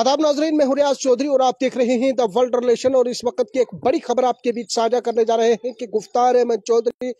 आदाब नाजरीन मैं हुरियाज चौधरी और आप देख रहे हैं द वर्ल्ड रिलेशन और इस वक्त की एक बड़ी खबर आपके बीच साझा करने जा रहे हैं कि गुफ्तार अहमद चौधरी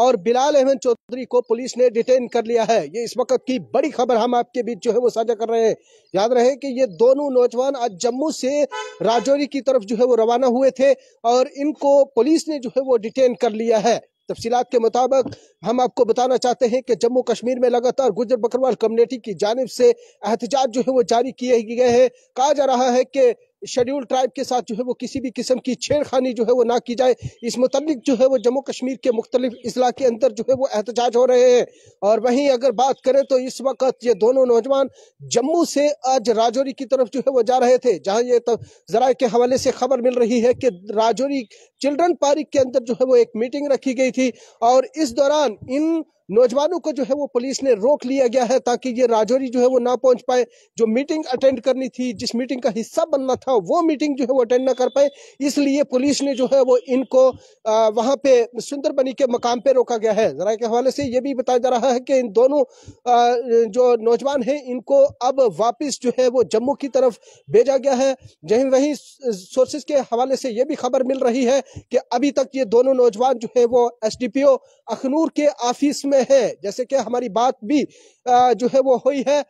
और बिलाल अहमद चौधरी को पुलिस ने डिटेन कर लिया है ये इस वक्त की बड़ी खबर हम आपके बीच जो है वो साझा कर रहे हैं याद रहे कि ये दोनों नौजवान आज जम्मू से राजौरी की तरफ जो है वो रवाना हुए थे और इनको पुलिस ने जो है वो डिटेन कर लिया है तफसीत के मुताबिक हम आपको बताना चाहते हैं कि जम्मू कश्मीर में लगातार गुजर बकरवाल कम्युनिटी की जानब से एहतजाज जो है वो जारी किए गए हैं कहा जा रहा है कि शेड्यूल ट्राइब के साथ जो है वो किसी भी किस्म की छेड़खानी जो है वो ना की जाए इस मुतलिक जो है वो जम्मू कश्मीर के मुख्तलिफ अजला के अंदर जो है वो एहतजाज हो रहे हैं और वहीं अगर बात करें तो इस वक्त ये दोनों नौजवान जम्मू से आज राजौरी की तरफ जो है वो जा रहे थे जहाँ ये तो जरा के हवाले से खबर मिल रही है कि राजौरी चिल्ड्रन पार्क के अंदर जो है वो एक मीटिंग रखी गई थी और इस दौरान इन नौजवानों को जो है वो पुलिस ने रोक लिया गया है ताकि ये राजौरी जो है वो ना पहुंच पाए जो मीटिंग अटेंड करनी थी जिस मीटिंग का हिस्सा बनना था वो मीटिंग जो है वो अटेंड ना कर पाए इसलिए पुलिस ने जो है वो इनको आ, वहां पे सुंदरबनी के मकाम पे रोका गया है जरा के हवाले से ये भी बताया जा रहा है कि इन दोनों आ, जो नौजवान है इनको अब वापिस जो है वो जम्मू की तरफ भेजा गया है जहीं वहीं सोर्सेज के हवाले से ये भी खबर मिल रही है कि अभी तक ये दोनों नौजवान जो है वो एस अखनूर के ऑफिस में में है जैसे कि हमारी बात भी जो है वो हुई है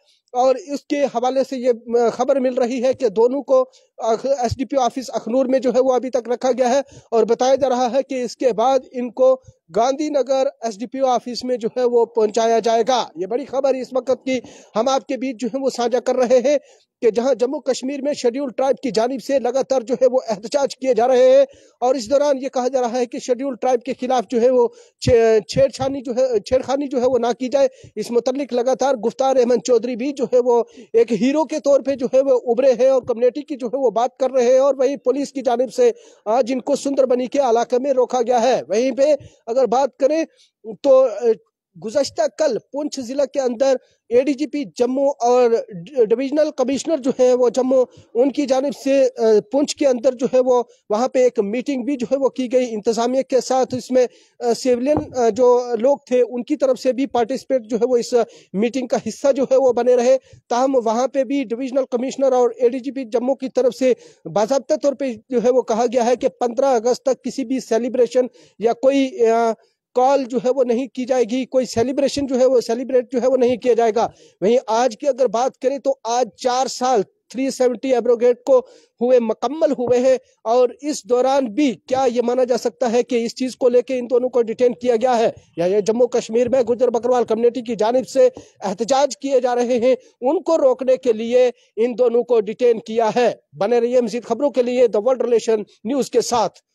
और इसके हवाले से ये खबर मिल रही है कि दोनों को S D P office Akhnoor में जो है वो अभी तक रखा गया है और बताया जा रहा है कि इसके बाद इनको गांधीनगर एसडीपीओ ऑफिस में जो है वो पहुंचाया जाएगा ये बड़ी खबर इस वक्त की हम आपके बीच जो है वो साझा कर रहे हैं कि जहां जम्मू कश्मीर में शेड्यूल ट्राइब की जानब से लगातार जो है वो एहतजाज किए जा रहे हैं और इस दौरान ये कहा जा रहा है कि शेड्यूल ट्राइब के खिलाफ जो है वो छेड़छानी जो है छेड़खानी जो है वो ना की जाए इस मुतलिक लगातार गुफ्तार अहमद चौधरी भी जो है वो एक हीरो के तौर पर जो है वो उभरे हैं और कम्युनिटी की जो है वो वो बात कर रहे हैं और वही पुलिस की जानब से आज इनको सुंदरबनी के इलाके में रोका गया है वहीं पे अगर बात करें तो गुजशत कल पुंछ ज़िला के अंदर एडीजीपी जम्मू और डिविजनल कमिश्नर जो है वो जम्मू उनकी जानब से पुंछ के अंदर जो है वो वहाँ पे एक मीटिंग भी जो है वो की गई इंतज़ामिया के साथ इसमें सिविलियन जो लोग थे उनकी तरफ से भी पार्टिसिपेट जो है वो इस मीटिंग का हिस्सा जो है वो बने रहे ताहम वहाँ पे भी डिविजनल कमिश्नर और ए जम्मू की तरफ से बाबा तौर पर जो है वो कहा गया है कि पंद्रह अगस्त तक किसी भी सेलिब्रेशन या कोई कॉल जो है वो नहीं की जाएगी कोई सेलिब्रेशन जो है वो सेलिब्रेट जो है वो नहीं किया जाएगा वहीं आज की अगर बात करें तो आज चार साल 370 एब्रोगेट को हुए मकम्मल हुए हैं और इस दौरान भी क्या ये माना जा सकता है कि इस चीज़ को लेके इन दोनों को डिटेन किया गया है या ये जम्मू कश्मीर में गुजर बकरवाल कम्युनिटी की जानब से एहतजाज किए जा रहे हैं उनको रोकने के लिए इन दोनों को डिटेन किया है बने रहिए मजीद खबरों के लिए द वर्ल्ड रिलेशन न्यूज़ के साथ